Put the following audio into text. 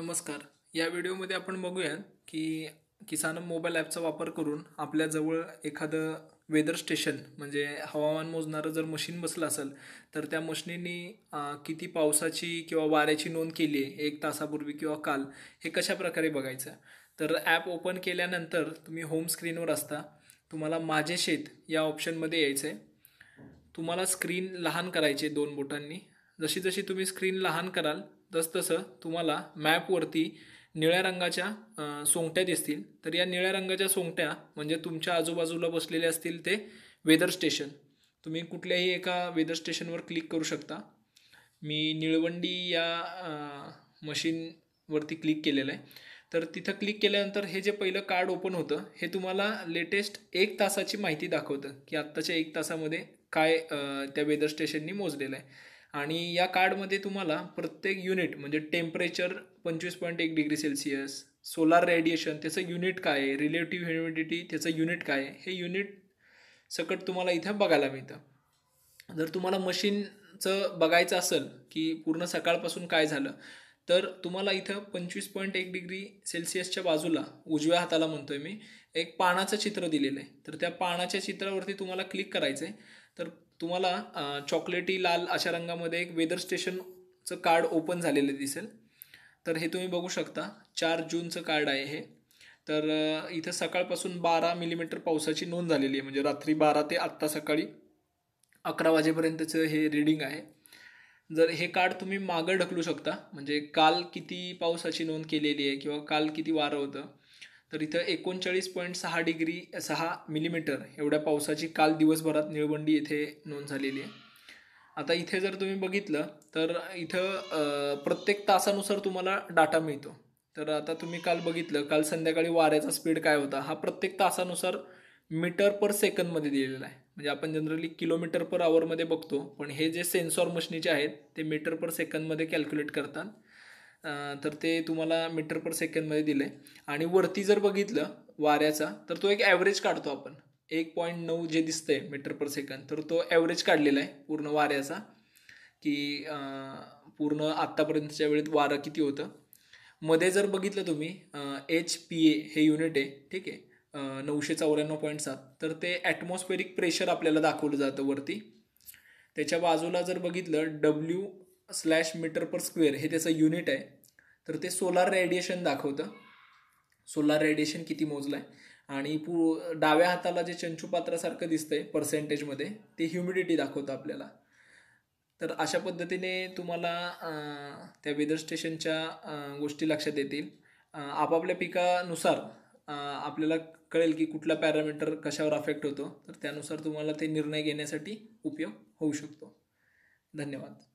नमस्कार या व्हिडिओमध्ये आपण बघूयात की किसान मोबाईल ॲपचा वापर करून आपल्याजवळ एखादं वेदर स्टेशन म्हणजे हवामान मोजणारं जर मशीन बसलं असेल तर त्या मशीनीने किती पावसाची किंवा वाऱ्याची नोंद केली आहे एक तासापूर्वी किंवा काल हे कशा प्रकारे बघायचं तर ॲप ओपन केल्यानंतर तुम्ही होम स्क्रीनवर असता तुम्हाला माझे शेत या ऑप्शनमध्ये यायचं आहे तुम्हाला स्क्रीन लहान करायचे दोन बोटांनी जशी जशी तुम्ही स्क्रीन लहान कराल तसतसं तुम्हाला मॅपवरती निळ्या रंगाच्या सोंगट्या दिसतील तर या निळ्या रंगाच्या सोंगट्या म्हणजे तुमच्या आजूबाजूला बसलेले असतील ते वेदर स्टेशन तुम्ही कुठल्याही एका वेदर स्टेशनवर क्लिक करू शकता मी निळवंडी या मशीनवरती क्लिक केलेलं आहे तर तिथं क्लिक केल्यानंतर हे जे पहिलं कार्ड ओपन होतं हे तुम्हाला लेटेस्ट एक तासाची माहिती दाखवतं की आत्ताच्या एक तासामध्ये काय त्या वेदर स्टेशननी मोजलेलं आहे आणि या कार्डमध्ये तुम्हाला प्रत्येक युनिट म्हणजे टेम्परेचर पंचवीस पॉईंट एक डिग्री सेल्सिअस सोलार रेडिएशन त्याचं युनिट काय आहे रिलेटिव्ह ह्युमिडिटी त्याचं युनिट काय आहे हे युनिट सकट तुम्हाला इथं बघायला मिळतं जर तुम्हाला मशीनचं बघायचं असेल की पूर्ण सकाळपासून काय झालं तर तुम्हाला इथं पंचवीस पॉईंट एक डिग्री सेल्सिअसच्या बाजूला उजव्या हाताला म्हणतो आहे मी एक पानाचं चित्र दिलेलं आहे तर त्या पानाच्या चित्रावरती तुम्हाला क्लिक करायचं आहे तर तुम्हाला चॉकलेटी लाल अशा रंगामध्ये एक वेदर स्टेशनचं कार्ड ओपन झालेलं दिसेल तर हे तुम्ही बघू शकता चार जूनचं कार्ड आहे हे तर इथं सकाळपासून बारा मिलीमीटर पावसाची नोंद झालेली आहे म्हणजे रात्री बारा ते आत्ता सकाळी अकरा वाजेपर्यंतचं हे रिडिंग आहे जर हे कार्ड तुम्ही मागं ढकलू शकता म्हणजे काल किती पावसाची नोंद केलेली आहे किंवा काल किती वारं होतं तर इथं एकोणचाळीस पॉईंट सहा डिग्री सहा मिलीमीटर एवढ्या पावसाची काल दिवसभरात निळवंडी येथे नोंद झालेली आहे आता इथे जर तुम्ही बघितलं तर इथं प्रत्येक तासानुसार तुम्हाला डाटा मिळतो तर आता तुम्ही काल बघितलं काल संध्याकाळी वाऱ्याचा स्पीड काय होता हा प्रत्येक तासानुसार मीटर पर सेकंदमध्ये दिलेला आहे म्हणजे आपण जनरली किलोमीटर पर आवरमध्ये बघतो पण हे जे सेन्सॉर मशनीचे आहेत ते मीटर पर सेकंदमध्ये कॅल्क्युलेट करतात तर ते तुम्हाला मीटर पर सेकंडमध्ये दिलं आहे आणि वरती जर बघितलं वाऱ्याचा तर तो एक ॲव्हरेज काढतो आपण एक पॉईंट नऊ जे दिसतंय मीटर पर सेकंड तर तो ॲव्हरेज काढलेला आहे पूर्ण वाऱ्याचा की पूर्ण आत्तापर्यंतच्या वेळेत वारं किती होतं मध्ये जर बघितलं तुम्ही एच पी ए हे युनिट आहे ठीक आहे नऊशे चौऱ्याण्णव पॉईंट सात तर ते ॲटमॉस्फेरिक प्रेशर आपल्याला दाखवलं जातं वरती त्याच्या बाजूला जर बघितलं W slash metre per square हे त्याचं युनिट आहे तर ते सोलार रेडिएशन दाखवतं सोलार रेडिएशन किती मोजलं आहे आणि पू डाव्या हाताला जे चंचूपात्रासारखं आहे पर्सेंटेजमध्ये ते ह्युमिडिटी दाखवतं आपल्याला तर अशा पद्धतीने तुम्हाला त्या वेदर स्टेशनच्या गोष्टी लक्षात येतील आपापल्या पिकानुसार आपल्याला कळेल की कुठला पॅरामीटर कशावर अफेक्ट होतो तर त्यानुसार तुम्हाला ते निर्णय घेण्यासाठी उपयोग होऊ शकतो धन्यवाद